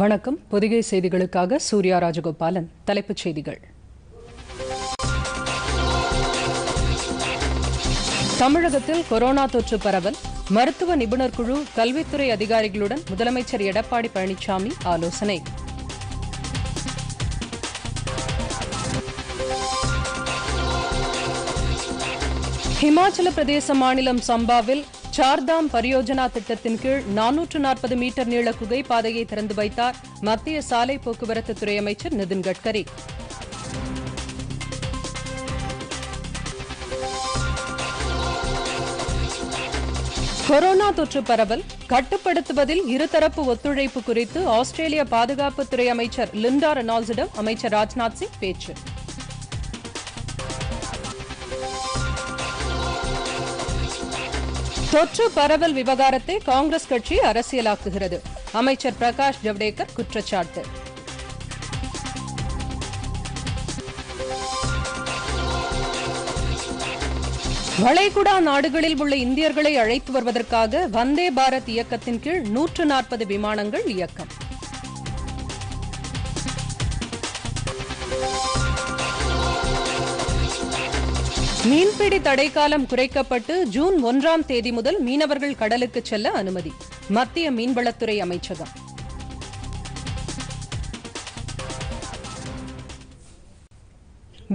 வணக்கம் பொதிகை செய்திகளுக்காக சூர்யா ராஜகோபாலன் தலைப்புச் செய்திகள் தமிழகத்தில் கொரோனா தொற்று பரவல் மருத்துவ நிபுணர் குழு கல்வித்துறை அதிகாரிகளுடன் முதலமைச்சர் எடப்பாடி பழனிசாமி ஆலோசனை ஹிமாச்சல பிரதேச மாநிலம் சம்பாவில் சார்தாம் பரியோஜனா திட்டத்தின் கீழ் நானூற்று நாற்பது மீட்டர் நீள குகை பாதையை திறந்து வைத்தார் மத்திய சாலை போக்குவரத்து துறை அமைச்சர் நிதின் கட்கரி கொரோனா தொற்று பரவல் கட்டுப்படுத்துவதில் இருதரப்பு ஒத்துழைப்பு குறித்து ஆஸ்திரேலிய பாதுகாப்புத்துறை அமைச்சர் லிண்டா ரெனால்ஸிடம் அமைச்சர் ராஜ்நாத் சிங் பேச்சு தொற்று பரவல் விவகாரத்தை காங்கிரஸ் கட்சி அரசியலாக்குகிறது அமைச்சர் பிரகாஷ் ஜவ்டேகர் குற்றச்சாட்டு வளைகுடா நாடுகளில் உள்ள இந்தியர்களை அழைத்து வருவதற்காக வந்தே பாரத் இயக்கத்தின் கீழ் நூற்று நாற்பது விமானங்கள் இயக்கம் மீன்பிடி தடைக்காலம் குறைக்கப்பட்டு ஜூன் ஒன்றாம் தேதி முதல் மீனவர்கள் கடலுக்கு செல்ல அனுமதி மத்திய மீன்வளத்துறை அமைச்சகம்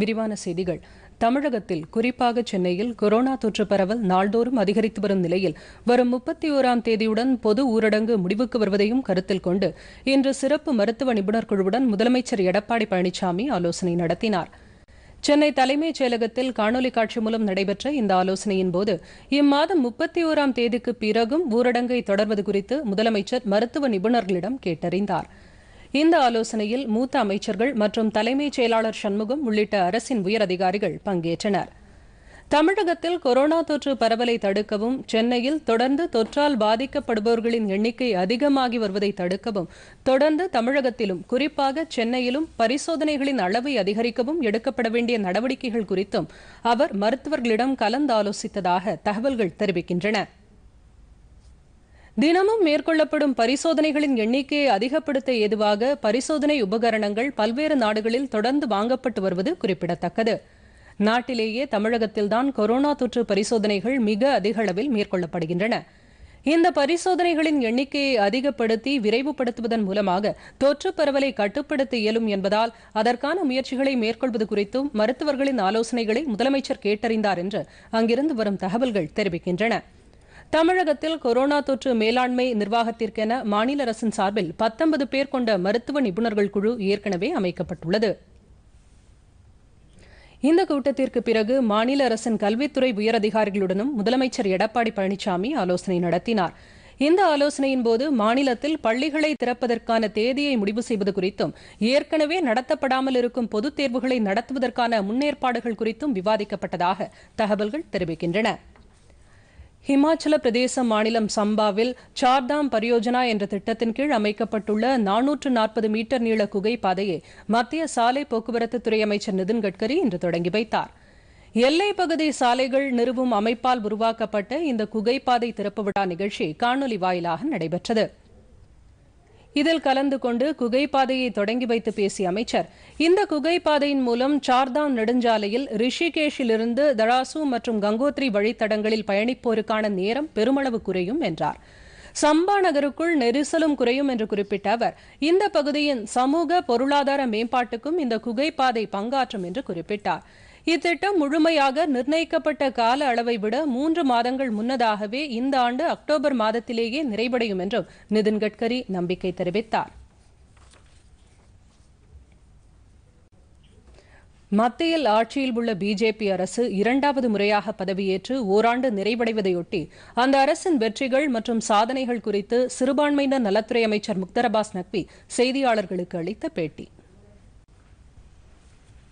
விரிவான செய்திகள் தமிழகத்தில் குறிப்பாக சென்னையில் கொரோனா தொற்று பரவல் நாள்தோறும் அதிகரித்து வரும் நிலையில் வரும் முப்பத்தி ஓராம் தேதியுடன் பொது ஊரடங்கு முடிவுக்கு வருவதையும் கருத்தில் கொண்டு இன்று சிறப்பு மருத்துவ நிபுணர் குழுவுடன் முதலமைச்சர் எடப்பாடி பழனிசாமி ஆலோசனை நடத்தினாா் சென்னை தலைமைச் செயலகத்தில் காணொலி காட்சி மூலம் நடைபெற்ற இந்த ஆலோசனையின் போது இம்மாதம் முப்பத்தி ஓராம் தேதிக்கு பிறகும் ஊரடங்கை தொடர்வது குறித்து முதலமைச்சர் மருத்துவ நிபுணர்களிடம் கேட்டறிந்தார் இந்த ஆலோசனையில் மூத்த அமைச்சர்கள் மற்றும் தலைமைச் செயலாளர் சண்முகம் உள்ளிட்ட அரசின் உயர் அதிகாரிகள் பங்கேற்றனா் தமிழகத்தில் கொரோனா தொற்று பரவலை தடுக்கவும் சென்னையில் தொடர்ந்து தொற்றால் பாதிக்கப்படுபவர்களின் எண்ணிக்கை அதிகமாகி வருவதை தடுக்கவும் தொடர்ந்து தமிழகத்திலும் குறிப்பாக சென்னையிலும் பரிசோதனைகளின் அளவை அதிகரிக்கவும் எடுக்கப்பட வேண்டிய நடவடிக்கைகள் குறித்தும் அவர் மருத்துவர்களிடம் கலந்தாலோசித்ததாக தகவல்கள் தெரிவிக்கின்றன தினமும் மேற்கொள்ளப்படும் பரிசோதனைகளின் எண்ணிக்கையை அதிகப்படுத்த ஏதுவாக பரிசோதனை உபகரணங்கள் பல்வேறு நாடுகளில் தொடர்ந்து வாங்கப்பட்டு வருவது குறிப்பிடத்தக்கது நாட்டிலேயே தமிழகத்தில்தான் கொரோனா தொற்று பரிசோதனைகள் மிக அதிக அளவில் மேற்கொள்ளப்படுகின்றன இந்த பரிசோதனைகளின் எண்ணிக்கையை அதிகப்படுத்தி விரைவுபடுத்துவதன் மூலமாக தொற்று பரவலை கட்டுப்படுத்த இயலும் என்பதால் அதற்கான முயற்சிகளை மேற்கொள்வது குறித்தும் மருத்துவர்களின் ஆலோசனைகளை முதலமைச்சர் கேட்டறிந்தார் என்று அங்கிருந்து வரும் தகவல்கள் தெரிவிக்கின்றன தமிழகத்தில் கொரோனா தொற்று மேலாண்மை நிர்வாகத்திற்கென மாநில அரசின் சார்பில் பத்தொன்பது பேர் கொண்ட மருத்துவ நிபுணர்கள் குழு ஏற்கனவே அமைக்கப்பட்டுள்ளது இந்த கூட்டத்திற்கு பிறகு மாநில அரசின் கல்வித்துறை உயரதிகாரிகளுடனும் முதலமைச்சர் எடப்பாடி பழனிசாமி ஆலோசனை நடத்தினார் இந்த ஆலோசனையின் போது மாநிலத்தில் பள்ளிகளை திறப்பதற்கான தேதியை முடிவு செய்வது குறித்தும் ஏற்கனவே நடத்தப்படாமல் இருக்கும் பொதுத் தேர்வுகளை நடத்துவதற்கான முன்னேற்பாடுகள் குறித்தும் விவாதிக்கப்பட்டதாக தகவல்கள் தெரிவிக்கின்றன ஹிமாச்சல பிரதேச மாநிலம் சம்பாவில் சார்தாம் பரியோஜனா என்ற திட்டத்தின் கீழ் அமைக்கப்பட்டுள்ள நானூற்று நாற்பது மீட்டர் நீள குகைப்பாதையை மத்திய சாலை போக்குவரத்து துறை அமைச்சர் நிதின் கட்கரி இன்று தொடங்கி வைத்தார் எல்லை பகுதி சாலைகள் நிறுவும் அமைப்பால் உருவாக்கப்பட்ட இந்த குகைப்பாதை திறப்பு விழா நிகழ்ச்சி காணொலி வாயிலாக நடைபெற்றது இதில் கலந்து கொண்டு குகைப்பாதையை தொடங்கி வைத்து பேசிய அமைச்சர் இந்த குகைப்பாதையின் மூலம் சார்தாம் நெடுஞ்சாலையில் ரிஷிகேஷிலிருந்து தராசு மற்றும் கங்கோத்ரி வழித்தடங்களில் பயணிப்போருக்கான நேரம் பெருமளவு குறையும் என்றார் சம்பா நகருக்குள் நெரிசலும் குறையும் என்று குறிப்பிட்ட அவர் இந்த பகுதியின் சமூக பொருளாதார மேம்பாட்டுக்கும் இந்த குகைப்பாதை பங்காற்றும் என்று குறிப்பிட்டார் இத்திட்டம் முழுமையாக நிர்ணயிக்கப்பட்ட கால அளவை விட மூன்று மாதங்கள் முன்னதாகவே இந்த ஆண்டு அக்டோபர் மாதத்திலேயே நிறைவடையும் என்றும் நிதின் கட்கரி நம்பிக்கை தெரிவித்தார் மத்தியில் ஆட்சியில் உள்ள பிஜேபி அரசு இரண்டாவது முறையாக பதவியேற்று ஓராண்டு நிறைவடைவதையொட்டி அந்த அரசின் வெற்றிகள் மற்றும் சாதனைகள் குறித்து சிறுபான்மையினர் நலத்துறை அமைச்சர் முக்தர் அபாஸ் நக்வி செய்தியாளர்களுக்கு அளித்த பேட்டி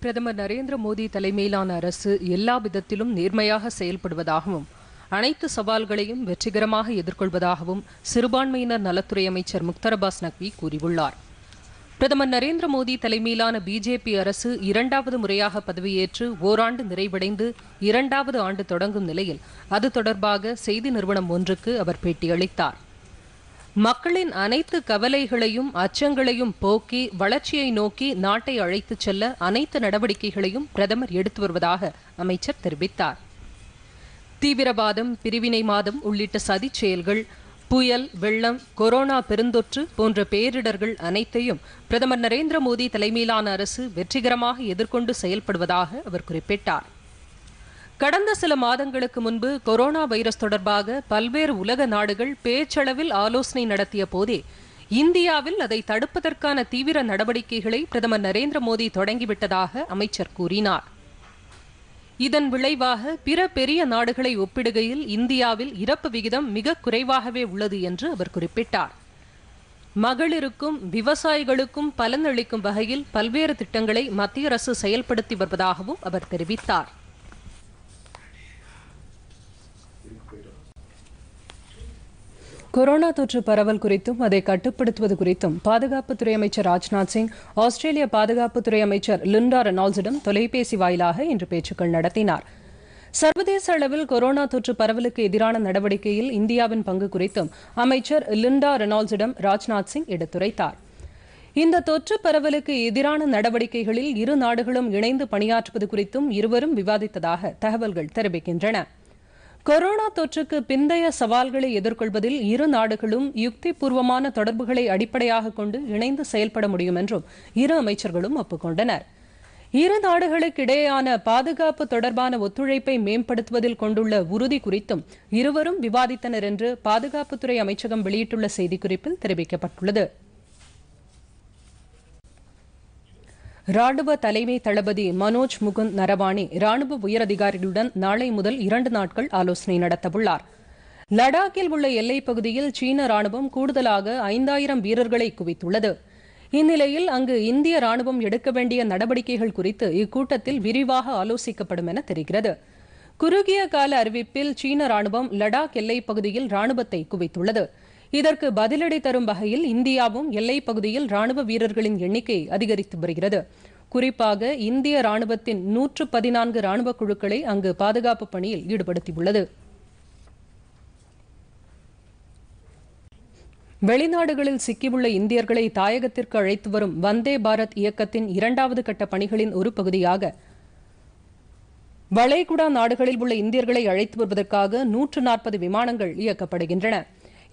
பிரதமர் நரேந்திர மோடி தலைமையிலான அரசு எல்லா விதத்திலும் நேர்மையாக செயல்படுவதாகவும் அனைத்து சவால்களையும் வெற்றிகரமாக எதிர்கொள்வதாகவும் சிறுபான்மையினர் நலத்துறை அமைச்சர் முக்தர் அபாஸ் நக்வி கூறியுள்ளார் பிரதமர் நரேந்திர மோடி தலைமையிலான பிஜேபி அரசு இரண்டாவது முறையாக பதவியேற்று ஓராண்டு நிறைவடைந்து இரண்டாவது ஆண்டு தொடங்கும் நிலையில் அது தொடர்பாக செய்தி நிறுவனம் ஒன்றுக்கு அவர் பேட்டியளித்தார் மக்களின் அனைத்து கவலைகளையும் அச்சங்களையும் போக்கி வளர்ச்சியை நோக்கி நாட்டை அழைத்துச் செல்ல அனைத்து நடவடிக்கைகளையும் பிரதமர் எடுத்து வருவதாக அமைச்சர் தெரிவித்தார் தீவிரவாதம் பிரிவினை மாதம் உள்ளிட்ட சதிச் செயல்கள் புயல் வெள்ளம் கொரோனா பெருந்தொற்று போன்ற பேரிடர்கள் அனைத்தையும் பிரதமர் நரேந்திர மோடி தலைமையிலான அரசு வெற்றிகரமாக எதிர்கொண்டு செயல்படுவதாக அவர் குறிப்பிட்டார் கடந்த சில மாதங்களுக்கு முன்பு கொரோனா வைரஸ் தொடர்பாக பல்வேறு உலக நாடுகள் பேச்சளவில் ஆலோசனை நடத்திய போதே இந்தியாவில் அதை தடுப்பதற்கான தீவிர நடவடிக்கைகளை பிரதமர் நரேந்திர மோடி தொடங்கிவிட்டதாக அமைச்சர் கூறினார் இதன் விளைவாக பிற பெரிய நாடுகளை ஒப்பிடுகையில் இந்தியாவில் இறப்பு விகிதம் மிக குறைவாகவே உள்ளது என்று அவர் குறிப்பிட்டார் மகளிருக்கும் விவசாயிகளுக்கும் பலனளிக்கும் வகையில் பல்வேறு திட்டங்களை மத்திய அரசு செயல்படுத்தி வருவதாகவும் அவர் தெரிவித்தார் கொரோனா தொற்று பரவல் குறித்தும் அதை கட்டுப்படுத்துவது குறித்தும் பாதுகாப்புத்துறை அமைச்சர் ராஜ்நாத் சிங் ஆஸ்திரேலிய பாதுகாப்புத்துறை அமைச்சர் லிண்டா ரெனால்ஸிடம் தொலைபேசி வாயிலாக இன்று பேச்சுக்கள் நடத்தினார் சர்வதேச அளவில் கொரோனா தொற்று பரவலுக்கு எதிரான நடவடிக்கையில் இந்தியாவின் பங்கு குறித்தும் அமைச்சர் லிண்டா ரெனால்ஸிடம் ராஜ்நாத் சிங் எடுத்துரைத்தார் இந்த தொற்று பரவலுக்கு எதிரான நடவடிக்கைகளில் இரு நாடுகளும் இணைந்து பணியாற்றுவது குறித்தும் இருவரும் விவாதித்ததாக தகவல்கள் தெரிவிக்கின்றன கொரோனா தொற்றுக்கு பிந்தைய சவால்களை எதிர்கொள்வதில் இரு நாடுகளும் யுக்திபூர்வமான தொடர்புகளை அடிப்படையாக கொண்டு இணைந்து செயல்பட முடியும் என்றும் இரு அமைச்சர்களும் ஒப்புக்கொண்டனர் இரு நாடுகளுக்கிடையேயான பாதுகாப்பு தொடர்பான ஒத்துழைப்பை மேம்படுத்துவதில் கொண்டுள்ள உறுதி குறித்தும் இருவரும் விவாதித்தனர் என்று பாதுகாப்புத்துறை அமைச்சகம் வெளியிட்டுள்ள செய்திக்குறிப்பில் தெரிவிக்கப்பட்டுள்ளது ராணுவ தலைமை தளபதி மனோஜ் முகுந்த் நரவானே ராணுவ உயரதிகாரிகளுடன் நாளை முதல் இரண்டு நாட்கள் ஆலோசனை நடத்தவுள்ளார் லடாக்கில் உள்ள எல்லைப் பகுதியில் சீன ராணுவம் கூடுதலாக ஐந்தாயிரம் வீரர்களை குவித்துள்ளது இந்நிலையில் அங்கு இந்திய ராணுவம் எடுக்க வேண்டிய நடவடிக்கைகள் குறித்து இக்கூட்டத்தில் விரிவாக ஆலோசிக்கப்படும் என தெரிகிறது குறுகிய கால அறிவிப்பில் சீன ராணுவம் லடாக் எல்லைப் பகுதியில் ராணுவத்தை குவித்துள்ளது இதற்கு பதிலடி தரும் வகையில் இந்தியாவும் எல்லைப் பகுதியில் ராணுவ வீரர்களின் எண்ணிக்கை அதிகரித்து வருகிறது குறிப்பாக இந்திய ராணுவத்தின் நூற்று பதினான்கு ராணுவ குழுக்களை அங்கு பாதுகாப்பு பணியில் ஈடுபடுத்தியுள்ளது வெளிநாடுகளில் சிக்கியுள்ள இந்தியர்களை தாயகத்திற்கு அழைத்து வரும் வந்தே பாரத் இயக்கத்தின் இரண்டாவது கட்ட பணிகளின் ஒரு பகுதியாக வளைகுடா நாடுகளில் உள்ள இந்தியர்களை அழைத்து வருவதற்காக நூற்று நாற்பது விமானங்கள் இயக்கப்படுகின்றன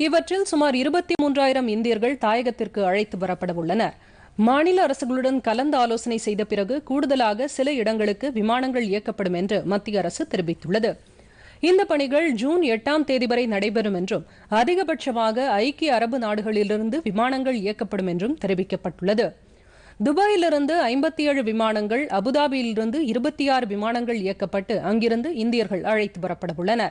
இவற்றில் சுமார் இருபத்தி மூன்றாயிரம் இந்தியர்கள் தாயகத்திற்கு அழைத்து வரப்பட உள்ளனர் மாநில அரசுகளுடன் கலந்து ஆலோசனை செய்த பிறகு கூடுதலாக சில இடங்களுக்கு விமானங்கள் இயக்கப்படும் என்று மத்திய அரசு தெரிவித்துள்ளது இந்த பணிகள் ஜூன் எட்டாம் தேதி வரை நடைபெறும் என்றும் அதிகபட்சமாக ஐக்கிய அரபு நாடுகளிலிருந்து விமானங்கள் இயக்கப்படும் என்றும் தெரிவிக்கப்பட்டுள்ளது துபாயிலிருந்து ஐம்பத்தி ஏழு விமானங்கள் அபுதாபியிலிருந்து இருபத்தி ஆறு விமானங்கள் இயக்கப்பட்டு அங்கிருந்து இந்தியர்கள் அழைத்து வரப்பட உள்ளனா்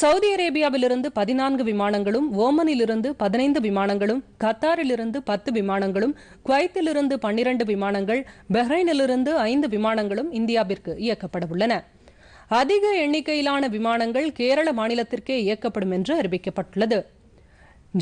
சவுதி அரேபியாவிலிருந்து பதினான்கு விமானங்களும் ஓமனிலிருந்து பதினைந்து விமானங்களும் கத்தாரிலிருந்து பத்து விமானங்களும் குவைத்திலிருந்து பன்னிரண்டு விமானங்கள் பஹ்ரைனிலிருந்து ஐந்து விமானங்களும் இந்தியாவிற்கு இயக்கப்பட உள்ளன அதிக எண்ணிக்கையிலான விமானங்கள் கேரள மாநிலத்திற்கே இயக்கப்படும் என்று அறிவிக்கப்பட்டுள்ளது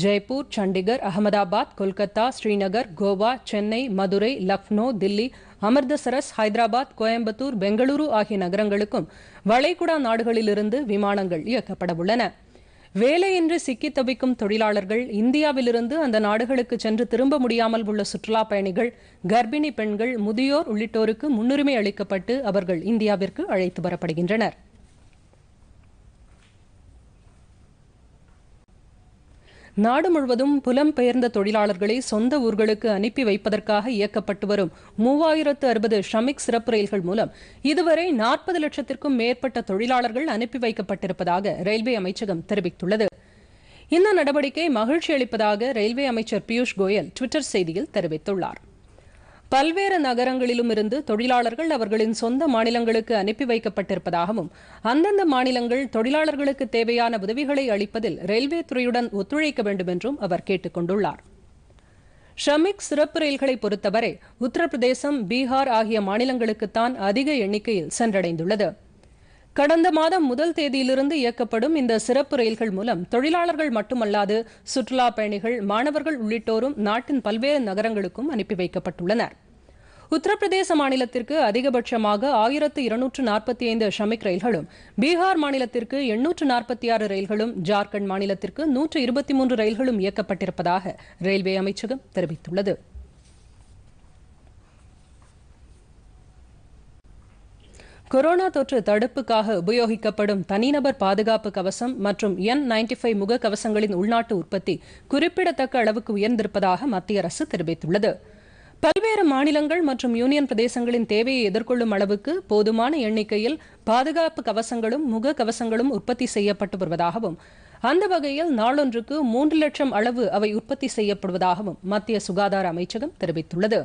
ஜெய்ப்பூர் சண்டிகர் அகமதாபாத் கொல்கத்தா ஸ்ரீநகர் கோவா சென்னை மதுரை லக்னோ தில்லி அமிர்தசரஸ் ஹைதராபாத் கோயம்புத்தூர் பெங்களூரு ஆகிய நகரங்களுக்கும் வளைகுடா நாடுகளிலிருந்து விமானங்கள் இயக்கப்படவுள்ளன வேலையின்றி சிக்கி தவிக்கும் தொழிலாளர்கள் இந்தியாவிலிருந்து அந்த நாடுகளுக்கு சென்று திரும்ப முடியாமல் உள்ள சுற்றுலா பயணிகள் கர்ப்பிணி பெண்கள் முதியோர் உள்ளிட்டோருக்கு முன்னுரிமை அளிக்கப்பட்டு அவர்கள் இந்தியாவிற்கு அழைத்து வரப்படுகின்றனர் நாடு முழுவதும் புலம்பெயர்ந்த தொழிலாளர்களை சொந்த ஊர்களுக்கு அனுப்பி வைப்பதற்காக இயக்கப்பட்டு வரும் மூவாயிரத்து அறுபது ஷமிக் சிறப்பு ரயில்கள் மூலம் இதுவரை நாற்பது லட்சத்திற்கும் மேற்பட்ட தொழிலாளர்கள் அனுப்பி வைக்கப்பட்டிருப்பதாக ரயில்வே அமைச்சகம் தெரிவித்துள்ளது இந்த நடவடிக்கை மகிழ்ச்சி அளிப்பதாக ரயில்வே அமைச்சர் பியூஷ் கோயல் டுவிட்டர் செய்தியில் தெரிவித்துள்ளார் பல்வேறு நகரங்களிலும் இருந்து தொழிலாளர்கள் அவர்களின் சொந்த மாநிலங்களுக்கு அனுப்பி வைக்கப்பட்டிருப்பதாகவும் அந்தந்த மாநிலங்கள் தொழிலாளர்களுக்கு தேவையான உதவிகளை அளிப்பதில் ரயில்வே துறையுடன் ஒத்துழைக்க வேண்டும் என்றும் அவர் கேட்டுக் கொண்டுள்ளார் ஷமிக் சிறப்பு ரயில்களை பொறுத்தவரை உத்தரப்பிரதேசம் பீகார் ஆகிய மாநிலங்களுக்குத்தான் அதிக எண்ணிக்கையில் சென்றடைந்துள்ளது கடந்த மாதம் முதல் தேதியிலிருந்து இயக்கப்படும் இந்த சிறப்பு ரயில்கள் மூலம் தொழிலாளர்கள் மட்டுமல்லாது சுற்றுலா பயணிகள் மாணவர்கள் உள்ளிட்டோரும் நாட்டின் பல்வேறு நகரங்களுக்கும் அனுப்பி வைக்கப்பட்டுள்ளனர் உத்தரப்பிரதேச மாநிலத்திற்கு அதிகபட்சமாக ஆயிரத்து இருநூற்று நாற்பத்தி ஐந்து ஷமிக் ரயில்களும் பீகார் மாநிலத்திற்கு எண்ணூற்று நாற்பத்தி ஆறு ரயில்களும் ஜார்க்கண்ட் மாநிலத்திற்கு நூற்று இருபத்தி மூன்று ரயில்களும் இயக்கப்பட்டிருப்பதாக ரயில்வே அமைச்சகம் தெரிவித்துள்ளது கொரோனா தொற்று தடுப்புக்காக உபயோகிக்கப்படும் தனிநபர் பாதுகாப்பு கவசம் மற்றும் என் நைன்டி ஃபைவ் முகக்கவசங்களின் உள்நாட்டு உற்பத்தி குறிப்பிடத்தக்க அளவுக்கு உயர்ந்திருப்பதாக மத்திய அரசு தெரிவித்துள்ளது பல்வேறு மாநிலங்கள் மற்றும் யூனியன் பிரதேசங்களின் தேவையை எதிர்கொள்ளும் அளவுக்கு போதுமான எண்ணிக்கையில் பாதுகாப்பு கவசங்களும் முக கவசங்களும் உற்பத்தி செய்யப்பட்டு வருவதாகவும் அந்த வகையில் நாளொன்றுக்கு மூன்று லட்சம் அளவு அவை உற்பத்தி செய்யப்படுவதாகவும் மத்திய சுகாதார அமைச்சகம் தெரிவித்துள்ளது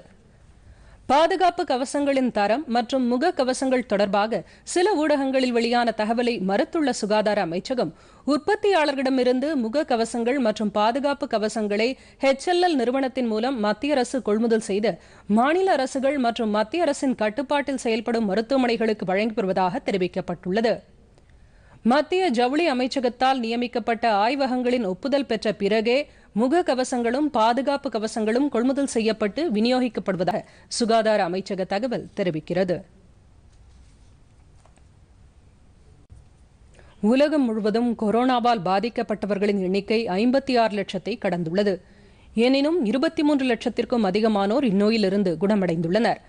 பாதுகாப்பு கவசங்களின் தரம் மற்றும் முக கவசங்கள் தொடர்பாக சில ஊடகங்களில் வெளியான தகவலை மறுத்துள்ள சுகாதார அமைச்சகம் உற்பத்தியாளர்களிடமிருந்து முக கவசங்கள் மற்றும் பாதுகாப்பு கவசங்களை ஹெச்எல்எல் நிறுவனத்தின் மூலம் மத்திய அரசு கொள்முதல் செய்து மாநில அரசுகள் மற்றும் மத்திய அரசின் கட்டுப்பாட்டில் செயல்படும் மருத்துவமனைகளுக்கு வழங்கி வருவதாக தெரிவிக்கப்பட்டுள்ளது மத்திய ஜவுளி அமைச்சகத்தால் நியமிக்கப்பட்ட ஆய்வகங்களின் ஒப்புதல் பெற்ற பிறகே முக கவசங்களும் பாதுகாப்பு கவசங்களும் கொள்முதல் செய்யப்பட்டு விநியோகிக்கப்படுவதாக சுகாதார அமைச்சக தகவல் தெரிவிக்கிறது உலகம் முழுவதும் கொரோனாவால் பாதிக்கப்பட்டவர்களின் எண்ணிக்கை ஐம்பத்தி ஆறு லட்சத்தை கடந்துள்ளது எனினும் இருபத்தி மூன்று லட்சத்திற்கும் அதிகமானோர் இந்நோயிலிருந்து குணமடைந்துள்ளனர்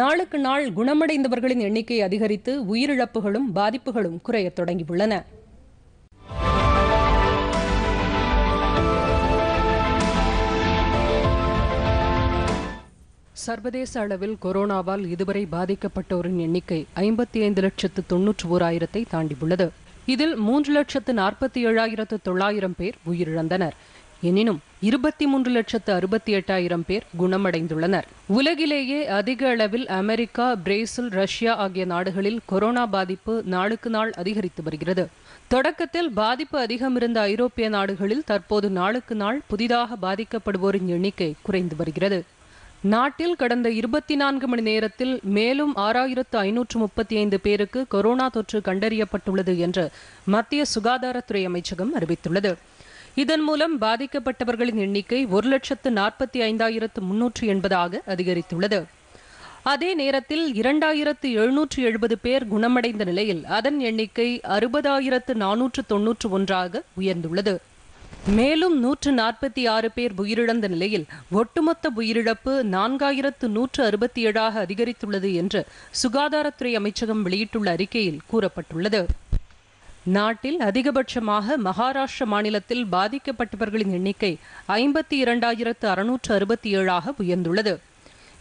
நாளுக்கு நாள் குணமடைந்தவர்களின் எண்ணிக்கை அதிகரித்து உயிரிழப்புகளும் பாதிப்புகளும் குறையத் தொடங்கியுள்ளன சர்வதேச அளவில் கொரோனாவால் இதுவரை பாதிக்கப்பட்டோரின் எண்ணிக்கை ஐம்பத்தி ஐந்து லட்சத்து தொன்னூற்று ஓராயிரத்தை தாண்டியுள்ளது இதில் மூன்று லட்சத்து நாற்பத்தி ஏழாயிரத்து தொள்ளாயிரம் பேர் உயிரிழந்தனர் எனினும் இருபத்தி மூன்று லட்சத்து அறுபத்தி எட்டாயிரம் பேர் குணமடைந்துள்ளனர் உலகிலேயே அதிக அளவில் அமெரிக்கா பிரேசில் ரஷ்யா ஆகிய நாடுகளில் கொரோனா பாதிப்பு நாளுக்கு நாள் அதிகரித்து வருகிறது தொடக்கத்தில் பாதிப்பு அதிகம் இருந்த ஐரோப்பிய நாடுகளில் தற்போது நாளுக்கு நாள் புதிதாக பாதிக்கப்படுவோரின் எண்ணிக்கை குறைந்து வருகிறது நாட்டில் கடந்த இருபத்தி நான்கு மணி நேரத்தில் மேலும் ஆறாயிரத்து ஐநூற்று முப்பத்தி ஐந்து பேருக்கு கொரோனா தொற்று கண்டறியப்பட்டுள்ளது என்று மத்திய சுகாதாரத்துறை அமைச்சகம் அறிவித்துள்ளது இதன் மூலம் பாதிக்கப்பட்டவர்களின் எண்ணிக்கை ஒரு லட்சத்து நாற்பத்தி ஐந்தாயிரத்து முன்னூற்று எண்பதாக அதிகரித்துள்ளது அதே நேரத்தில் இரண்டாயிரத்து எழுநூற்று எழுபது பேர் குணமடைந்த நிலையில் அதன் எண்ணிக்கை அறுபதாயிரத்து நானூற்று தொன்னூற்று ஒன்றாக உயர்ந்துள்ளது மேலும் நூற்று நாற்பத்தி ஆறு பேர் உயிரிழந்த நிலையில் ஒட்டுமொத்த உயிரிழப்பு நான்காயிரத்து நூற்று அறுபத்தி ஏழாக அதிகரித்துள்ளது என்று சுகாதாரத்துறை அமைச்சகம் வெளியிட்டுள்ள அறிக்கையில் கூறப்பட்டுள்ளது நாட்டில் அதிகபட்சமாக மகாராஷ்டிர மாநிலத்தில் பாதிக்கப்பட்டவர்களின் எண்ணிக்கை ஐம்பத்தி இரண்டாயிரத்து அறுநூற்று அறுபத்தி ஏழாக உயர்ந்துள்ளது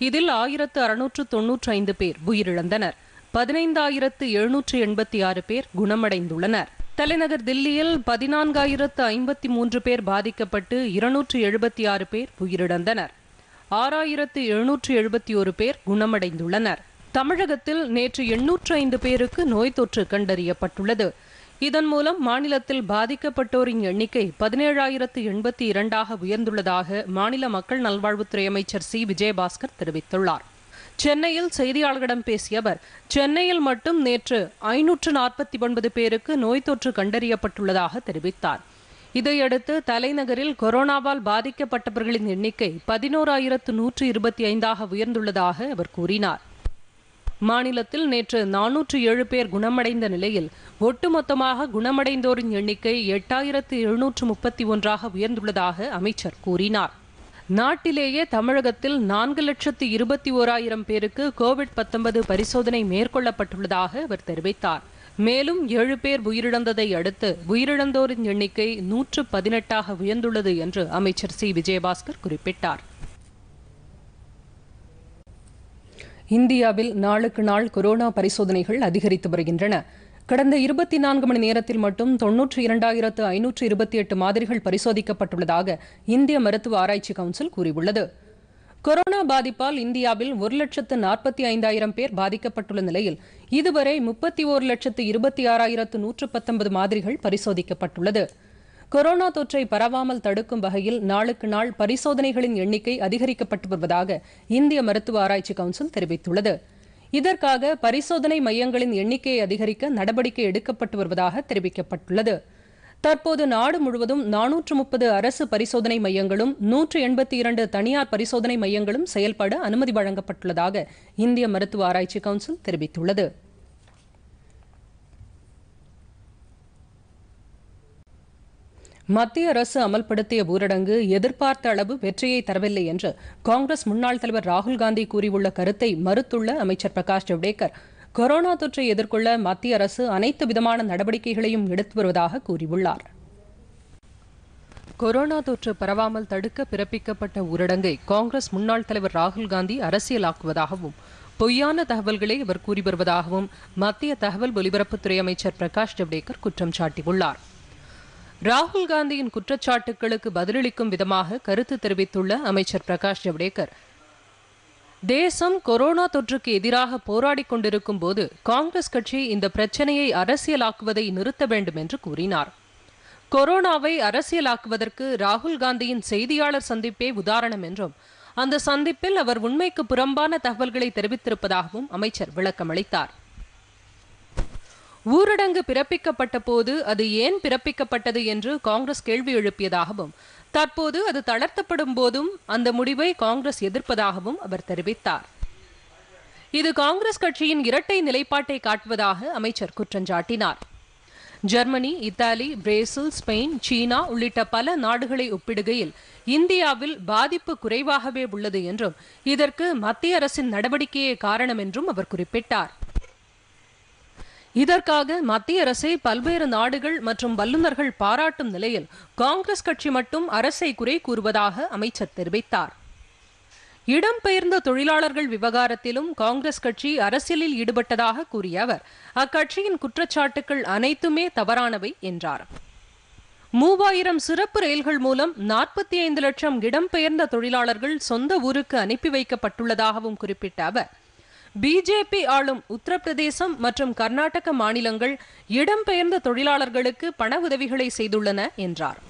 இதில் ஆயிரத்து அறுநூற்று தொன்னூற்று ஐந்து பேர் உயிரிழந்தனர் பதினைந்தாயிரத்து எழுநூற்று எண்பத்தி ஆறு பேர் குணமடைந்துள்ளனர் தலைநகர் தில்லியில் பதினான்காயிரத்து ஐம்பத்தி மூன்று பேர் பாதிக்கப்பட்டு இருநூற்று எழுபத்தி ஆறு பேர் உயிரிழந்தனர் ஆறாயிரத்து எழுநூற்று எழுபத்தி ஒரு பேர் குணமடைந்துள்ளனர் தமிழகத்தில் நேற்று எண்ணூற்று ஐந்து பேருக்கு நோய் தொற்று கண்டறியப்பட்டுள்ளது இதன் மூலம் மாநிலத்தில் பாதிக்கப்பட்டோரின் எண்ணிக்கை பதினேழாயிரத்து எண்பத்தி இரண்டாக உயர்ந்துள்ளதாக மாநில மக்கள் நல்வாழ்வுத்துறை அமைச்சர் சி விஜயபாஸ்கர் தெரிவித்துள்ளார் சென்னையில் செய்தியாளர்களிடம் பேசிய அவர் சென்னையில் மட்டும் நேற்று ஐநூற்று நாற்பத்தி ஒன்பது பேருக்கு நோய் தொற்று கண்டறியப்பட்டுள்ளதாக தெரிவித்தார் இதையடுத்து தலைநகரில் கொரோனாவால் பாதிக்கப்பட்டவர்களின் எண்ணிக்கை பதினோராயிரத்து நூற்று இருபத்தி ஐந்தாக உயர்ந்துள்ளதாக அவர் கூறினார் மாநிலத்தில் நேற்று நானூற்று ஏழு பேர் குணமடைந்த நிலையில் ஒட்டுமொத்தமாக குணமடைந்தோரின் எண்ணிக்கை எட்டாயிரத்து எழுநூற்று முப்பத்தி ஒன்றாக உயர்ந்துள்ளதாக அமைச்சர் கூறினார் நாட்டிலேயே தமிழகத்தில் நான்கு லட்சத்து இருபத்தி ஓராயிரம் பேருக்கு கோவிட் பத்தொன்பது பரிசோதனை மேற்கொள்ளப்பட்டுள்ளதாக அவர் தெரிவித்தார் மேலும் ஏழு பேர் உயிரிழந்ததை அடுத்து உயிரிழந்தோரின் எண்ணிக்கை நூற்று பதினெட்டாக உயர்ந்துள்ளது என்று அமைச்சர் சி விஜயபாஸ்கர் குறிப்பிட்டார் இந்தியாவில் நாளுக்கு நாள் கொரோனா பரிசோதனைகள் அதிகரித்து வருகின்றன கடந்த இருபத்தி நான்கு மணி நேரத்தில் மட்டும் தொன்னூற்றி இரண்டாயிரத்து ஐநூற்று இருபத்தி எட்டு மாதிரிகள் பரிசோதிக்கப்பட்டுள்ளதாக இந்திய மருத்துவ ஆராய்ச்சி கவுன்சில் கூறியுள்ளது கொரோனா பாதிப்பால் இந்தியாவில் ஒரு லட்சத்து நாற்பத்தி ஐந்தாயிரம் பேர் பாதிக்கப்பட்டுள்ள நிலையில் இதுவரை முப்பத்தி ஒரு லட்சத்து இருபத்தி ஆறாயிரத்து நூற்று பத்தொன்பது மாதிரிகள் பரிசோதிக்கப்பட்டுள்ளது கொரோனா தொற்றை பரவாமல் தடுக்கும் வகையில் நாளுக்கு நாள் பரிசோதனைகளின் எண்ணிக்கை அதிகரிக்கப்பட்டு வருவதாக இந்திய மருத்துவ ஆராய்ச்சி கவுன்சில் தெரிவித்துள்ளது இதற்காக பரிசோதனை மையங்களின் எண்ணிக்கையை அதிகரிக்க நடவடிக்கை எடுக்கப்பட்டு வருவதாக தெரிவிக்கப்பட்டுள்ளது தற்போது நாடு முழுவதும் நானூற்று முப்பது அரசு பரிசோதனை மையங்களும் நூற்று எண்பத்தி இரண்டு தனியார் பரிசோதனை மையங்களும் செயல்பட அனுமதி வழங்கப்பட்டுள்ளதாக இந்திய மருத்துவ ஆராய்ச்சி கவுன்சில் தெரிவித்துள்ளது மத்திய அரசு அமல்படுத்திய ஊரடங்கு எதிர்பார்த்த அளவு வெற்றியை தரவில்லை என்று காங்கிரஸ் முன்னாள் தலைவர் ராகுல் காந்தி கூறியுள்ள கருத்தை மறுத்துள்ள அமைச்சர் பிரகாஷ் ஜவ்டேகர் கொரோனா தொற்றை எதிர்கொள்ள மத்திய அரசு அனைத்து விதமான நடவடிக்கைகளையும் எடுத்து வருவதாக கூறியுள்ளார் கொரோனா தொற்று பரவாமல் தடுக்க பிறப்பிக்கப்பட்ட ஊரடங்கை காங்கிரஸ் முன்னாள் தலைவர் ராகுல் காந்தி அரசியலாக்குவதாகவும் பொய்யான தகவல்களை அவர் கூறி வருவதாகவும் மத்திய தகவல் ஒலிபரப்புத்துறை அமைச்சர் பிரகாஷ் ஜவ்டேகர் குற்றம் சாட்டியுள்ளார் ராகுல் காந்தியின் குற்றச்சாட்டுகளுக்கு பதிலளிக்கும் விதமாக கருத்து தெரிவித்துள்ள அமைச்சர் பிரகாஷ் ஜவடேகர் தேசம் கொரோனா தொற்றுக்கு எதிராக போராடிக் கொண்டிருக்கும் போது காங்கிரஸ் கட்சி இந்த பிரச்சனையை அரசியலாக்குவதை நிறுத்த வேண்டும் என்று கூறினார் கொரோனாவை அரசியலாக்குவதற்கு ராகுல் காந்தியின் செய்தியாளர் சந்திப்பே உதாரணம் என்றும் அந்த சந்திப்பில் அவர் உண்மைக்கு புறம்பான தகவல்களை தெரிவித்திருப்பதாகவும் அமைச்சர் விளக்கமளித்தார் ஊரடங்கு பிறப்பிக்கப்பட்ட போது அது ஏன் பிறப்பிக்கப்பட்டது என்று காங்கிரஸ் கேள்வி எழுப்பியதாகவும் தற்போது அது தளர்த்தப்படும் போதும் அந்த முடிவை காங்கிரஸ் எதிர்ப்பதாகவும் அவர் தெரிவித்தார் இது காங்கிரஸ் கட்சியின் இரட்டை நிலைப்பாட்டை காட்டுவதாக அமைச்சர் குற்றஞ்சாட்டினார் ஜெர்மனி இத்தாலி பிரேசில் ஸ்பெயின் சீனா உள்ளிட்ட பல நாடுகளை ஒப்பிடுகையில் இந்தியாவில் பாதிப்பு குறைவாகவே உள்ளது என்றும் இதற்கு மத்திய அரசின் நடவடிக்கையே காரணம் என்றும் அவர் குறிப்பிட்டார் இதற்காக மத்திய அரசை பல்வேறு நாடுகள் மற்றும் வல்லுநர்கள் பாராட்டும் நிலையில் காங்கிரஸ் கட்சி மட்டும் அரசை குறை கூறுவதாக அமைச்சர் தெரிவித்தார் இடம்பெயர்ந்த தொழிலாளர்கள் விவகாரத்திலும் காங்கிரஸ் கட்சி அரசியலில் ஈடுபட்டதாக கூறிய அவர் அக்கட்சியின் குற்றச்சாட்டுக்கள் அனைத்துமே தவறானவை என்றார் மூவாயிரம் சிறப்பு ரயில்கள் மூலம் நாற்பத்தி ஐந்து லட்சம் இடம்பெயர்ந்த தொழிலாளர்கள் சொந்த ஊருக்கு அனுப்பி வைக்கப்பட்டுள்ளதாகவும் குறிப்பிட்ட அவர் பிஜேபி ஆளும் உத்தரப்பிரதேசம் மற்றும் கர்நாடக மாநிலங்கள் இடம்பெயர்ந்த தொழிலாளர்களுக்கு பண உதவிகளை செய்துள்ளன என்றார்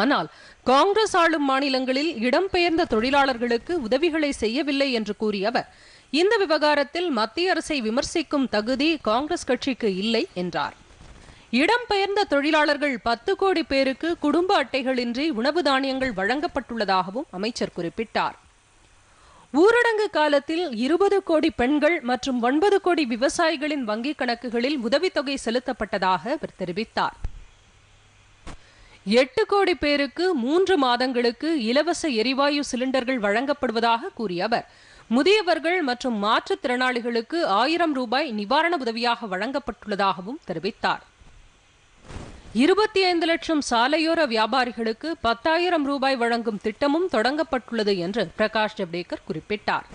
ஆனால் காங்கிரஸ் ஆளும் மாநிலங்களில் இடம்பெயர்ந்த தொழிலாளர்களுக்கு உதவிகளை செய்யவில்லை என்று கூறிய அவர் இந்த விவகாரத்தில் மத்திய அரசை விமர்சிக்கும் தகுதி காங்கிரஸ் கட்சிக்கு இல்லை என்றார் இடம்பெயர்ந்த தொழிலாளர்கள் பத்து கோடி பேருக்கு குடும்ப அட்டைகளின்றி உணவு தானியங்கள் வழங்கப்பட்டுள்ளதாகவும் அமைச்சர் குறிப்பிட்டார் ஊரடங்கு காலத்தில் இருபது கோடி பெண்கள் மற்றும் ஒன்பது கோடி விவசாயிகளின் வங்கிக் கணக்குகளில் உதவித்தொகை செலுத்தப்பட்டதாக அவர் தெரிவித்தார் எட்டு கோடி பேருக்கு மூன்று மாதங்களுக்கு இலவச எரிவாயு சிலிண்டர்கள் வழங்கப்படுவதாக கூறிய அவர் முதியவர்கள் மற்றும் மாற்றுத்திறனாளிகளுக்கு ஆயிரம் ரூபாய் நிவாரண உதவியாக வழங்கப்பட்டுள்ளதாகவும் தெரிவித்தார் இருபத்தி ஐந்து லட்சம் சாலையோர வியாபாரிகளுக்கு பத்தாயிரம் ரூபாய் வழங்கும் திட்டமும் தொடங்கப்பட்டுள்ளது என்று பிரகாஷ் ஜவ்டேகர் குறிப்பிட்டார்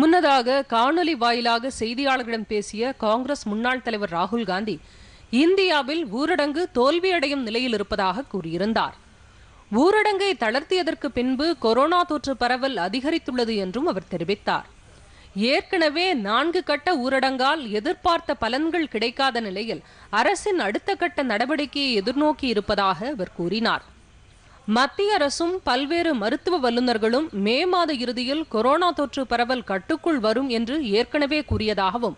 முன்னதாக காணொலி வாயிலாக செய்தியாளர்களிடம் பேசிய காங்கிரஸ் முன்னாள் தலைவர் ராகுல் காந்தி இந்தியாவில் ஊரடங்கு தோல்வியடையும் நிலையில் இருப்பதாக கூறியிருந்தார் ஊரடங்கை தளர்த்தியதற்கு பின்பு கொரோனா தொற்று பரவல் அதிகரித்துள்ளது என்றும் அவர் தெரிவித்தார் ஏற்கனவே நான்கு கட்ட ஊரடங்கால் எதிர்பார்த்த பலன்கள் கிடைக்காத நிலையில் அரசின் அடுத்த கட்ட நடவடிக்கையை எதிர்நோக்கி இருப்பதாக அவர் கூறினார் மத்திய அரசும் பல்வேறு மருத்துவ வல்லுநர்களும் மே மாத இறுதியில் கொரோனா தொற்று பரவல் கட்டுக்குள் வரும் என்று ஏற்கனவே கூறியதாகவும்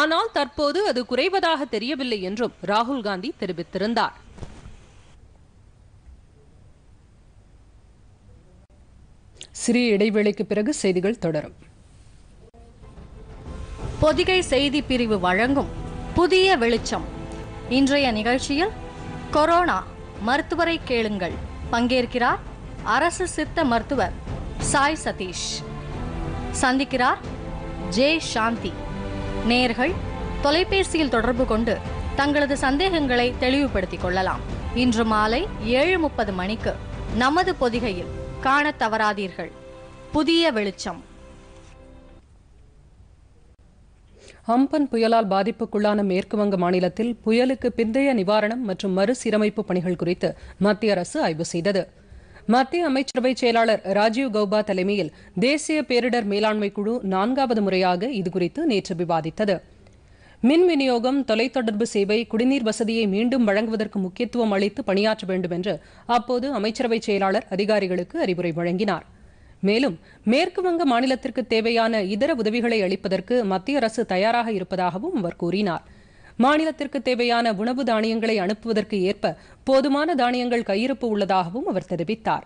ஆனால் தற்போது அது குறைவதாக தெரியவில்லை என்றும் ராகுல் காந்தி தெரிவித்திருந்தார் சிறிய இடைவேளைக்கு பிறகு செய்திகள் தொடரும் பொதிகை செய்தி பிரிவு வழங்கும் புதிய வெளிச்சம் இன்றைய நிகழ்ச்சியில் கொரோனா மருத்துவரை கேளுங்கள் பங்கேற்கிறார் அரசு சித்த மருத்துவர் சாய் சதீஷ் சந்திக்கிறார் ஜே சாந்தி நேர்கள் தொலைபேசியில் தொடர்பு கொண்டு தங்களது சந்தேகங்களை தெளிவுபடுத்திக் கொள்ளலாம் இன்று மாலை ஏழு முப்பது மணிக்கு நமது பொதிகையில் காண தவறாதீர்கள் புதிய வெளிச்சம் ஹம்பன் புயலால் பாதிப்புக்குள்ளான மேற்குவங்க மாநிலத்தில் புயலுக்கு பிந்தைய நிவாரணம் மற்றும் மறுசீரமைப்பு பணிகள் குறித்து மத்திய அரசு ஆய்வு செய்தது மத்திய அமைச்சரவை செயலாளர் ராஜீவ் கௌபா தலைமையில் தேசிய பேரிடர் மேலாண்மை குழு நான்காவது முறையாக இதுகுறித்து நேற்று விவாதித்தது மின் விநியோகம் தொலைத்தொடர்பு சேவை குடிநீர் வசதியை மீண்டும் வழங்குவதற்கு முக்கியத்துவம் அளித்து பணியாற்ற வேண்டும் என்று அப்போது அமைச்சரவை செயலாளர் அதிகாரிகளுக்கு அறிவுரை வழங்கினாா் மேலும் மேற்கு வங்க மாநிலத்திற்கு தேவையான இதர உதவிகளை அளிப்பதற்கு மத்திய அரசு தயாராக இருப்பதாகவும் அவர் கூறினார் மாநிலத்திற்கு தேவையான உணவு தானியங்களை அனுப்புவதற்கு ஏற்ப போதுமான தானியங்கள் கையிருப்பு உள்ளதாகவும் அவர் தெரிவித்தார்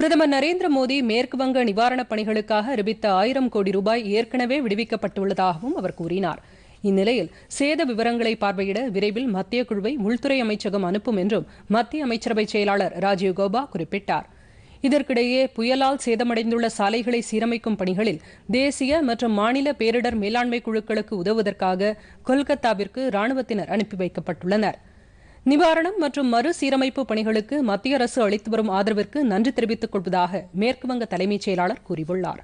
பிரதமர் நரேந்திர மோடி மேற்குவங்க நிவாரணப் பணிகளுக்காக அறிவித்த ஆயிரம் கோடி ரூபாய் ஏற்கனவே விடுவிக்கப்பட்டுள்ளதாகவும் அவர் கூறினார் இந்நிலையில் சேத விவரங்களை பார்வையிட விரைவில் மத்திய குழுவை உள்துறை அமைச்சகம் அனுப்பும் என்றும் மத்திய அமைச்சரவை செயலாளர் ராஜீவ் கௌபா குறிப்பிட்டார் இதற்கிடையே புயலால் சேதமடைந்துள்ள சாலைகளை சீரமைக்கும் பணிகளில் தேசிய மற்றும் மாநில பேரிடர் மேலாண்மை குழுக்களுக்கு உதவுவதற்காக கொல்கத்தாவிற்கு ராணுவத்தினர் அனுப்பி வைக்கப்பட்டுள்ளனர் நிவாரணம் மற்றும் மறுசீரமைப்பு பணிகளுக்கு மத்திய அரசு அளித்து வரும் ஆதரவிற்கு நன்றி தெரிவித்துக் கொள்வதாக மேற்குவங்க தலைமைச் செயலாளர் கூறியுள்ளாா்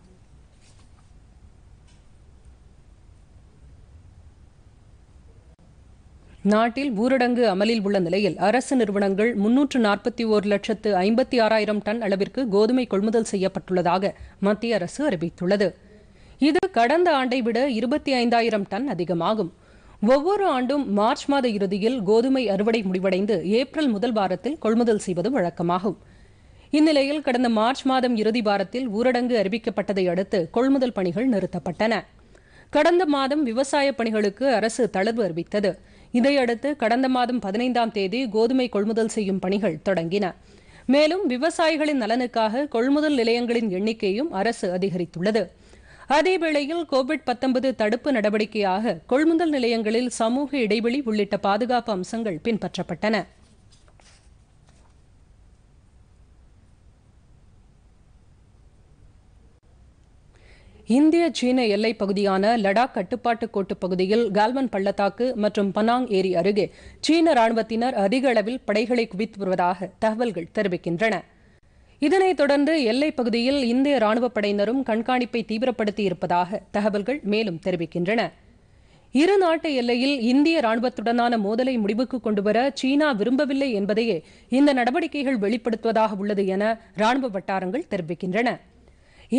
நாட்டில் ஊரடங்கு அமலில் உள்ள நிலையில் அரசு நிறுவனங்கள் முன்னூற்று நாற்பத்தி ஒரு லட்சத்து ஐம்பத்தி ஆறாயிரம் டன் அளவிற்கு கோதுமை கொள்முதல் செய்யப்பட்டுள்ளதாக மத்திய அரசு அறிவித்துள்ளது இது கடந்த ஆண்டை விட இருபத்தி ஐந்தாயிரம் டன் அதிகமாகும் ஒவ்வொரு ஆண்டும் மார்ச் மாத இறுதியில் கோதுமை அறுவடை முடிவடைந்து ஏப்ரல் முதல் வாரத்தில் கொள்முதல் செய்வது வழக்கமாகும் இந்நிலையில் கடந்த மார்ச் மாதம் இறுதி வாரத்தில் ஊரடங்கு அறிவிக்கப்பட்டதை அடுத்து கொள்முதல் பணிகள் நிறுத்தப்பட்டன கடந்த மாதம் விவசாய பணிகளுக்கு அரசு தளர்வு அறிவித்தது இதையடுத்து கடந்த மாதம் பதினைந்தாம் தேதி கோதுமை கொள்முதல் செய்யும் பணிகள் தொடங்கின மேலும் விவசாயிகளின் நலனுக்காக கொள்முதல் நிலையங்களின் எண்ணிக்கையும் அரசு அதிகரித்துள்ளது அதேவேளையில் கோவிட் பத்தொன்பது தடுப்பு நடவடிக்கையாக கொள்முதல் நிலையங்களில் சமூக இடைவெளி உள்ளிட்ட பாதுகாப்பு அம்சங்கள் பின்பற்றப்பட்டன இந்திய சீன எல்லைப் பகுதியான லடாக் கட்டுப்பாட்டு கோட்டு பகுதியில் கால்வன் பள்ளத்தாக்கு மற்றும் பனாங் ஏரி அருகே சீன ராணுவத்தினர் அதிக அளவில் படைகளை குவித்து வருவதாக தகவல்கள் தெரிவிக்கின்றன இதனைத் தொடர்ந்து எல்லைப் பகுதியில் இந்திய ராணுவப் படையினரும் கண்காணிப்பை தீவிரப்படுத்தி இருப்பதாக தகவல்கள் மேலும் தெரிவிக்கின்றன இரு நாட்டு எல்லையில் இந்திய ராணுவத்துடனான மோதலை முடிவுக்கு கொண்டுவர சீனா விரும்பவில்லை என்பதையே இந்த நடவடிக்கைகள் வெளிப்படுத்துவதாக உள்ளது என ராணுவ வட்டாரங்கள் தெரிவிக்கின்றன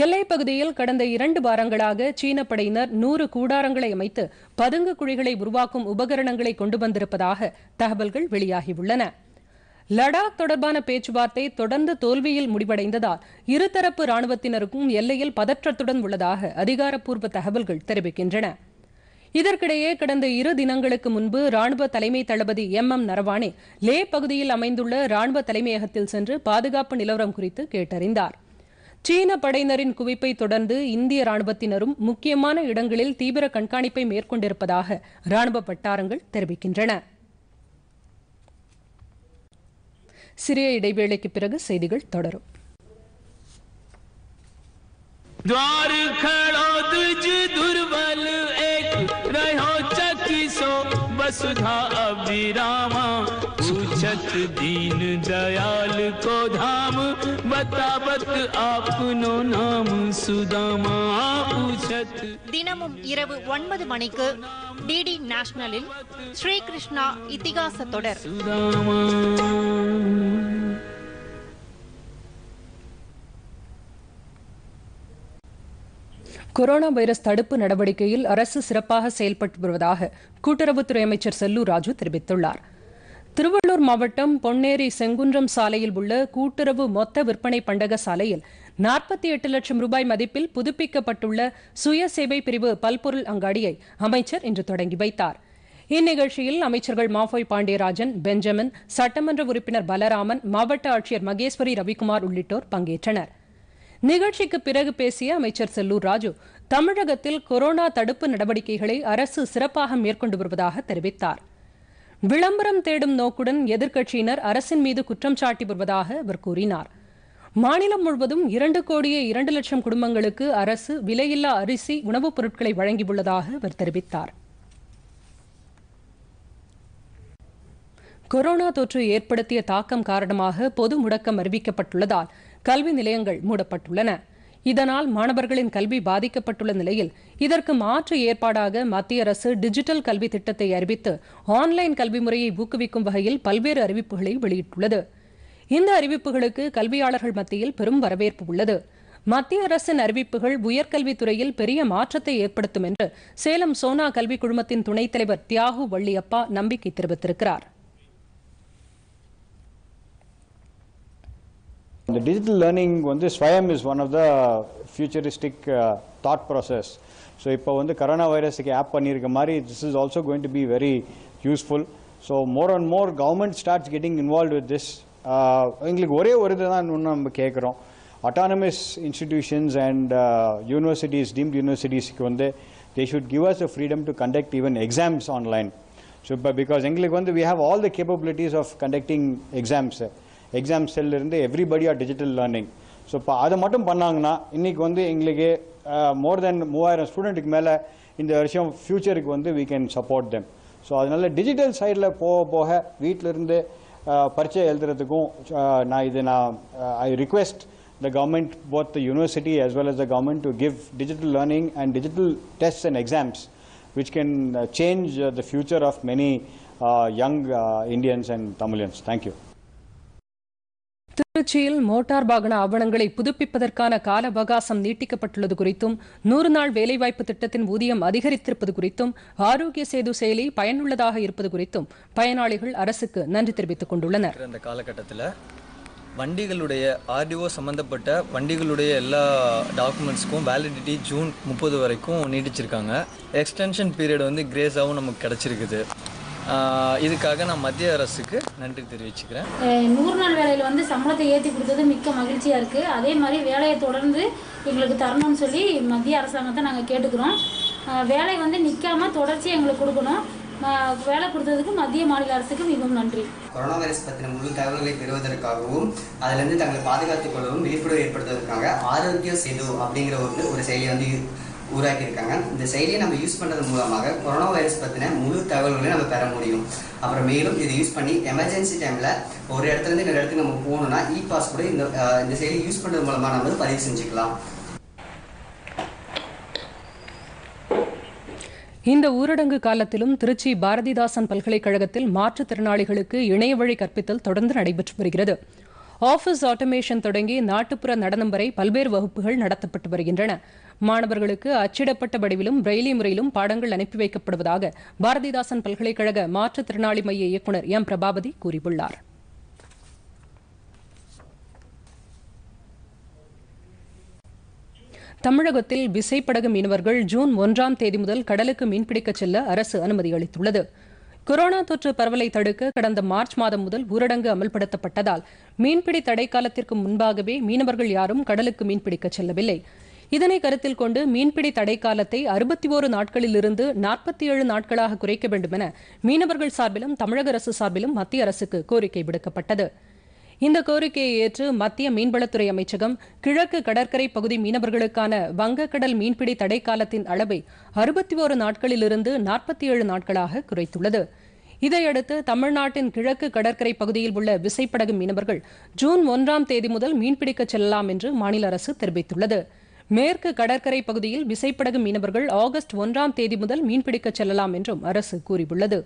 எல்லைப் பகுதியில் கடந்த இரண்டு வாரங்களாக சீன படையினர் நூறு கூடாரங்களை அமைத்து பதுங்கு குழிகளை உருவாக்கும் உபகரணங்களை கொண்டு வந்திருப்பதாக தகவல்கள் வெளியாகியுள்ளன லடாக் தொடர்பான பேச்சுவார்த்தை தொடர்ந்து தோல்வியில் முடிவடைந்ததால் இருதரப்பு ராணுவத்தினருக்கும் எல்லையில் பதற்றத்துடன் உள்ளதாக அதிகாரப்பூர்வ தகவல்கள் தெரிவிக்கின்றன இதற்கிடையே கடந்த இரு தினங்களுக்கு முன்பு ராணுவ தலைமை தளபதி எம் எம் நரவானே லே பகுதியில் அமைந்துள்ள ராணுவ தலைமையகத்தில் சென்று பாதுகாப்பு நிலவரம் குறித்து கேட்டறிந்தார் சீன படையினரின் குவிப்பை தொடர்ந்து இந்திய ராணுவத்தினரும் முக்கியமான இடங்களில் தீவிர கண்காணிப்பை மேற்கொண்டிருப்பதாக ராணுவ வட்டாரங்கள் தெரிவிக்கின்றன சிறிய இடைவேளைக்கு பிறகு செய்திகள் தொடரும் துவாரு वसुधा अविरामा पूछत दीन दयाल को धाम बतावत आपनो नाम சுதாமா பூச்சத் தினமும் இரவு ஒன்பது மணிக்கு டிடி நேஷனலில் ஸ்ரீகிருஷ்ணா இத்திகாச தொடர் சுதாமா கொரோனா வைரஸ் தடுப்பு நடவடிக்கையில் அரசு சிறப்பாக செயல்பட்டு வருவதாக கூட்டுறவுத்துறை அமைச்சர் செல்லூர் ராஜு தெரிவித்துள்ளார் திருவள்ளூர் மாவட்டம் பொன்னேரி செங்குன்றம் சாலையில் உள்ள கூட்டுறவு மொத்த விற்பனை பண்டக சாலையில் நாற்பத்தி எட்டு லட்சம் ரூபாய் மதிப்பில் புதுப்பிக்கப்பட்டுள்ள சுய சேவை பிரிவு பல்பொருள் அங்காடியை அமைச்சர் இன்று தொடங்கி வைத்தார் இந்நிகழ்ச்சியில் அமைச்சர்கள் மாஃபோய் பாண்டியராஜன் பெஞ்சமின் சட்டமன்ற உறுப்பினர் பலராமன் மாவட்ட ஆட்சியர் மகேஸ்வரி ரவிக்குமார் உள்ளிட்டோர் பங்கேற்றனா் நிகழ்ச்சிக்கு பிறகு பேசிய அமைச்சர் செல்லூர் ராஜு தமிழகத்தில் கொரோனா தடுப்பு நடவடிக்கைகளை அரசு சிறப்பாக மேற்கொண்டு வருவதாக தெரிவித்தார் விளம்பரம் தேடும் நோக்குடன் எதிர்க்கட்சியினர் அரசின் மீது குற்றம் சாட்டி வருவதாக அவர் கூறினார் மாநிலம் முழுவதும் இரண்டு கோடியே இரண்டு லட்சம் குடும்பங்களுக்கு அரசு விலையில்லா அரிசி உணவுப் பொருட்களை வழங்கியுள்ளதாக அவர் தெரிவித்தார் கொரோனா தொற்று ஏற்படுத்திய தாக்கம் காரணமாக பொது முடக்கம் அறிவிக்கப்பட்டுள்ளதால் கல்வி நிலையங்கள் மூடப்பட்டுள்ளன இதனால் மாணவர்களின் கல்வி பாதிக்கப்பட்டுள்ள நிலையில் இதற்கு மாற்று ஏற்பாடாக மத்திய அரசு டிஜிட்டல் கல்வி திட்டத்தை அறிவித்து ஆன்லைன் கல்வி முறையை ஊக்குவிக்கும் வகையில் பல்வேறு அறிவிப்புகளை வெளியிட்டுள்ளது இந்த அறிவிப்புகளுக்கு கல்வியாளர்கள் மத்தியில் பெரும் வரவேற்பு உள்ளது மத்திய அரசின் அறிவிப்புகள் உயர்கல்வித்துறையில் பெரிய மாற்றத்தை ஏற்படுத்தும் என்று சேலம் சோனா கல்விக் குழுமத்தின் துணைத் தலைவர் தியாகு வள்ளியப்பா நம்பிக்கை தெரிவித்திருக்கிறார் இந்த டிஜிட்டல் லேர்னிங் வந்து Swayam is one of the futuristic thought process so இப்போ வந்து கரோனா வைரஸுக்கு ஆப் பண்ணியிருக்க மாதிரி this is also going to be very useful so more and more government starts getting involve with this எங்களுக்கு ஒரே ஒரு இது தான் இன்னும் நம்ம கேட்குறோம் autonomous institutions and universities deemed யூனிவர்சிட்டிஸ்க்கு வந்து they should give us a freedom to conduct even exams online so இப்போ பிகாஸ் எங்களுக்கு வந்து we have all the capabilities of conducting exams exam செல்லிருந்து everybody are digital learning so இப்போ அதை மட்டும் பண்ணாங்கன்னா இன்றைக்கி வந்து எங்களுக்கு மோர் தென் மூவாயிரம் ஸ்டூடெண்ட்டுக்கு மேலே இந்த வருஷம் ஃப்யூச்சருக்கு வந்து we can support them so அதனால் டிஜிட்டல் சைடில் போக போக வீட்டிலிருந்து பரிச்சை எழுதுறதுக்கும் நான் இது நான் I request the government both the university as well as the government to give digital learning and digital test and exams which can change the future of many young Indians and Tamilians thank you திருச்சியில் motor வாகன ஆவணங்களை புதுப்பிப்பதற்கான கால அவகாசம் நீட்டிக்கப்பட்டுள்ளது குறித்தும் நூறு நாள் வேலைவாய்ப்பு திட்டத்தின் ஊதியம் அதிகரித்திருப்பது குறித்தும் ஆரோக்கிய சேது செயலி பயனுள்ளதாக இருப்பது குறித்தும் பயனாளிகள் அரசுக்கு நன்றி தெரிவித்துக் கொண்டுள்ளனர் அந்த காலகட்டத்தில் வண்டிகளுடைய ஆர்டிஓ சம்மந்தப்பட்ட வண்டிகளுடைய எல்லா டாக்குமெண்ட்ஸ்க்கும் வேலிடிட்டி ஜூன் முப்பது வரைக்கும் நீட்டிச்சிருக்காங்க எக்ஸ்டென்ஷன் பீரியட் வந்து கிரேஸாகவும் நமக்கு கிடச்சிருக்குது இதுக்காக நான் மத்திய அரசுக்கு நன்றி தெரிவிச்சுக்கிறேன் நூறு நாள் வேலையில் வந்து சம்பளத்தை ஏற்றி கொடுத்தது மிக்க மகிழ்ச்சியாக இருக்குது அதே மாதிரி வேலையை தொடர்ந்து எங்களுக்கு தரணும்னு சொல்லி மத்திய அரசாங்கத்தை நாங்கள் கேட்டுக்கிறோம் வேலை வந்து நிற்காமல் தொடர்ச்சியாக எங்களுக்கு கொடுக்கணும் வேலை கொடுத்ததுக்கு மத்திய மாநில அரசுக்கு மிகவும் நன்றி கொரோனா வைரஸ் பற்றின முழு தகவல்களை பெறுவதற்காகவும் அதிலிருந்து தங்களை பாதுகாத்துக் கொள்ளவும் விழிப்புணர்வு ஏற்படுத்துவதற்காக ஆரோக்கியம் செய்து அப்படிங்கிற ஒரு ஒரு வந்து உருவாக்கியிருக்காங்க இந்த செயலியை நம்ம யூஸ் பண்ணுறது மூலமாக கொரோனா வைரஸ் பற்றின முழு தகவல்களையும் நம்ம பெற முடியும் அப்புறம் மேலும் இதை யூஸ் பண்ணி எமர்ஜென்சி டைமில் ஒரு இடத்துலேருந்து இன்னொரு இடத்துக்கு நம்ம போகணுன்னா இ பாஸ் கூட இந்த இந்த செயலி யூஸ் பண்ணுறது மூலமாக நம்ம பதிவு செஞ்சுக்கலாம் இந்த ஊரடங்கு காலத்திலும் திருச்சி பாரதிதாசன் பல்கலைக்கழகத்தில் மாற்றுத்திறனாளிகளுக்கு இணையவழி கற்பித்தல் தொடர்ந்து நடைபெற்று வருகிறது ஆபீஸ் ஆட்டோமேஷன் தொடங்கி நாட்டுப்புற நடனம் வரை பல்வேறு வகுப்புகள் நடத்தப்பட்டு வருகின்றன மாணவர்களுக்கு அச்சிடப்பட்ட வடிவிலும் பிரெய்லி முறையிலும் பாடங்கள் அனுப்பி வைக்கப்படுவதாக பாரதிதாசன் பல்கலைக்கழக மாற்றுத்திறனாளி மைய இயக்குநர் எம் பிரபாபதி கூறியுள்ளார் தமிழகத்தில் விசைப்படகு மீனவர்கள் ஜூன் ஒன்றாம் தேதி முதல் கடலுக்கு மீன்பிடிக்கச் செல்ல அரசு அனுமதி அளித்துள்ளது கொரோனா தொற்று பரவலை தடுக்க கடந்த மார்ச் மாதம் முதல் ஊரடங்கு அமல்படுத்தப்பட்டதால் மீன்பிடி காலத்திற்கு முன்பாகவே மீனவர்கள் யாரும் கடலுக்கு மீன்பிடிக்க செல்லவில்லை இதனை கருத்தில் கொண்டு மீன்பிடி காலத்தை அறுபத்தி ஒரு நாட்களிலிருந்து நாற்பத்தி ஏழு நாட்களாக குறைக்க வேண்டும் என மீனவர்கள் சார்பிலும் தமிழக அரசு சார்பிலும் மத்திய அரசுக்கு கோரிக்கை விடுக்கப்பட்டது இந்த கோரிக்கையை ஏற்று மத்திய மீன்வளத்துறை அமைச்சகம் கிழக்கு கடற்கரை பகுதி மீனவர்களுக்கான வங்கக்கடல் மீன்பிடி தடை காலத்தின் அளவை அறுபத்தி ஒரு நாட்களிலிருந்து நாற்பத்தி ஏழு நாட்களாக குறைத்துள்ளது இதையடுத்து தமிழ்நாட்டின் கிழக்கு கடற்கரை பகுதியில் உள்ள விசைப்படகு மீனவர்கள் ஜூன் ஒன்றாம் தேதி முதல் மீன்பிடிக்கச் செல்லலாம் என்று மாநில அரசு தெரிவித்துள்ளது மேற்கு கடற்கரை பகுதியில் விசைப்படகு மீனவர்கள் ஆகஸ்ட் ஒன்றாம் தேதி முதல் மீன்பிடிக்கச் செல்லலாம் என்றும் அரசு கூறியுள்ளது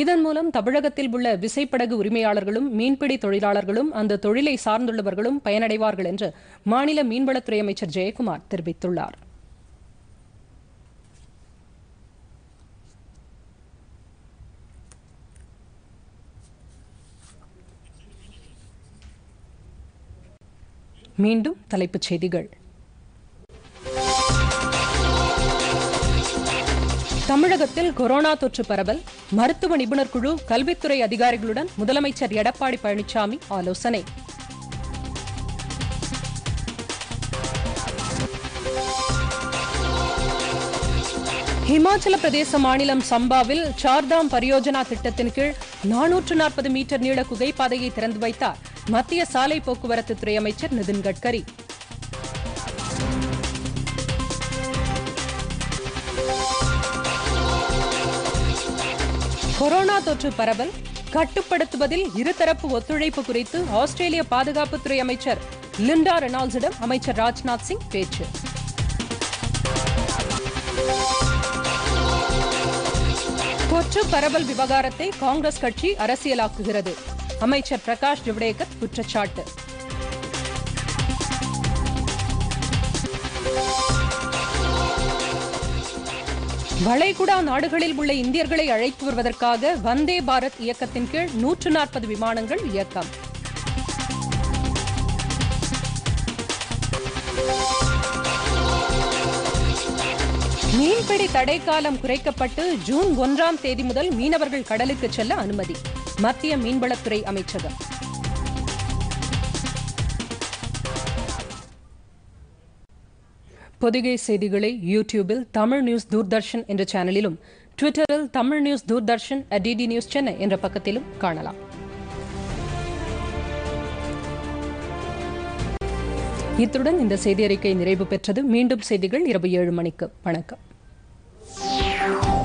இதன் மூலம் தமிழகத்தில் உள்ள விசைப்படகு உரிமையாளர்களும் மீன்பிடி தொழிலாளர்களும் அந்த தொழிலை சார்ந்துள்ளவர்களும் பயனடைவார்கள் என்று மாநில மீன்வளத்துறை அமைச்சர் ஜெயக்குமார் தெரிவித்துள்ளார் மீண்டும் தலைப்புச் செய்திகள் தமிழகத்தில் கொரோனா தொற்று பரவல் மருத்துவ நிபுணர் குழு கல்வித்துறை அதிகாரிகளுடன் முதலமைச்சர் எடப்பாடி பழனிசாமி ஆலோசனை ஹிமாச்சல பிரதேச மாநிலம் சம்பாவில் சார்தாம் பரியோஜனா திட்டத்தின் கீழ் நானூற்று நாற்பது மீட்டர் நீள குகைப்பாதையை திறந்து வைத்தார் மத்திய சாலை போக்குவரத்து துறை அமைச்சர் நிதின் கட்கரி கொரோனா தொற்று பரவல் கட்டுப்படுத்துவதில் இருதரப்பு ஒத்துழைப்பு குறித்து ஆஸ்திரேலிய பாதுகாப்புத்துறை அமைச்சர் லிண்டா ரெனால்ட்ஸிடம் அமைச்சர் ராஜ்நாத் சிங் பேச்சு தொற்று பரவல் விவகாரத்தை காங்கிரஸ் கட்சி அரசியலாக்குகிறது அமைச்சர் பிரகாஷ் ஜவடேகர் குற்றச்சாட்டு வளைகுடா நாடுகளில் உள்ள இந்தியர்களை அழைத்து வருவதற்காக வந்தே பாரத் இயக்கத்தின் கீழ் நூற்று நாற்பது விமானங்கள் இயக்கம் மீன்பிடி தடை காலம் குறைக்கப்பட்டு ஜூன் ஒன்றாம் தேதி முதல் மீனவர்கள் கடலுக்கு செல்ல அனுமதி மத்திய மீன்வளத்துறை அமைச்சகம் பொதிகை செய்திகளை யூடியூபில் தமிழ் நியூஸ் தூர்தர்ஷன் என்ற சேனலிலும் ட்விட்டரில் Tamil news Doordarshan DD news Chennai என்ற பக்கத்திலும் காணலாம் இத்துடன் இந்த செய்தி அறிக்கை நிறைவு பெற்றது மீண்டும் செய்திகள் இரவு ஏழு மணிக்கு வணக்கம்